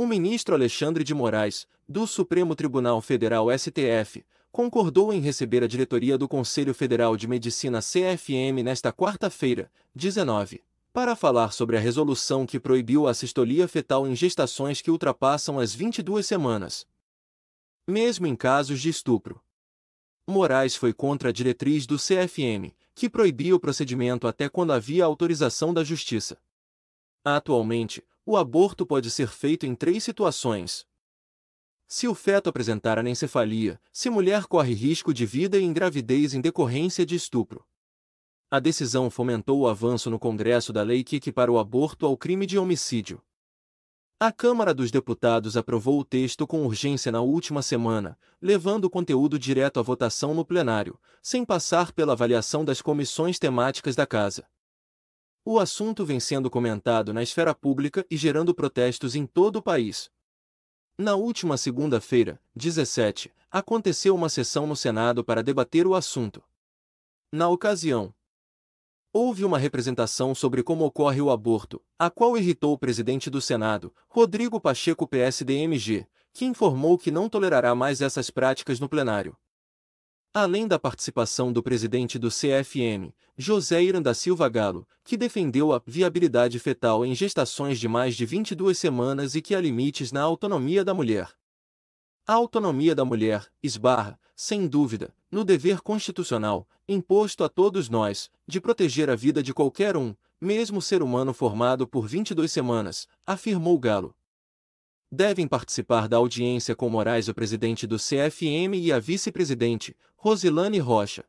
O ministro Alexandre de Moraes, do Supremo Tribunal Federal STF, concordou em receber a diretoria do Conselho Federal de Medicina CFM nesta quarta-feira, 19, para falar sobre a resolução que proibiu a sistolia fetal em gestações que ultrapassam as 22 semanas, mesmo em casos de estupro. Moraes foi contra a diretriz do CFM, que proibia o procedimento até quando havia autorização da Justiça. Atualmente, o aborto pode ser feito em três situações. Se o feto apresentar anencefalia, se mulher corre risco de vida e engravidez em decorrência de estupro. A decisão fomentou o avanço no Congresso da lei que equipara o aborto ao crime de homicídio. A Câmara dos Deputados aprovou o texto com urgência na última semana, levando o conteúdo direto à votação no plenário, sem passar pela avaliação das comissões temáticas da Casa. O assunto vem sendo comentado na esfera pública e gerando protestos em todo o país. Na última segunda-feira, 17, aconteceu uma sessão no Senado para debater o assunto. Na ocasião, houve uma representação sobre como ocorre o aborto, a qual irritou o presidente do Senado, Rodrigo Pacheco PSDMG, que informou que não tolerará mais essas práticas no plenário além da participação do presidente do CFM, José da Silva Galo, que defendeu a viabilidade fetal em gestações de mais de 22 semanas e que há limites na autonomia da mulher. A autonomia da mulher esbarra, sem dúvida, no dever constitucional, imposto a todos nós, de proteger a vida de qualquer um, mesmo ser humano formado por 22 semanas, afirmou Galo, Devem participar da audiência com Moraes o presidente do CFM e a vice-presidente, Rosilane Rocha.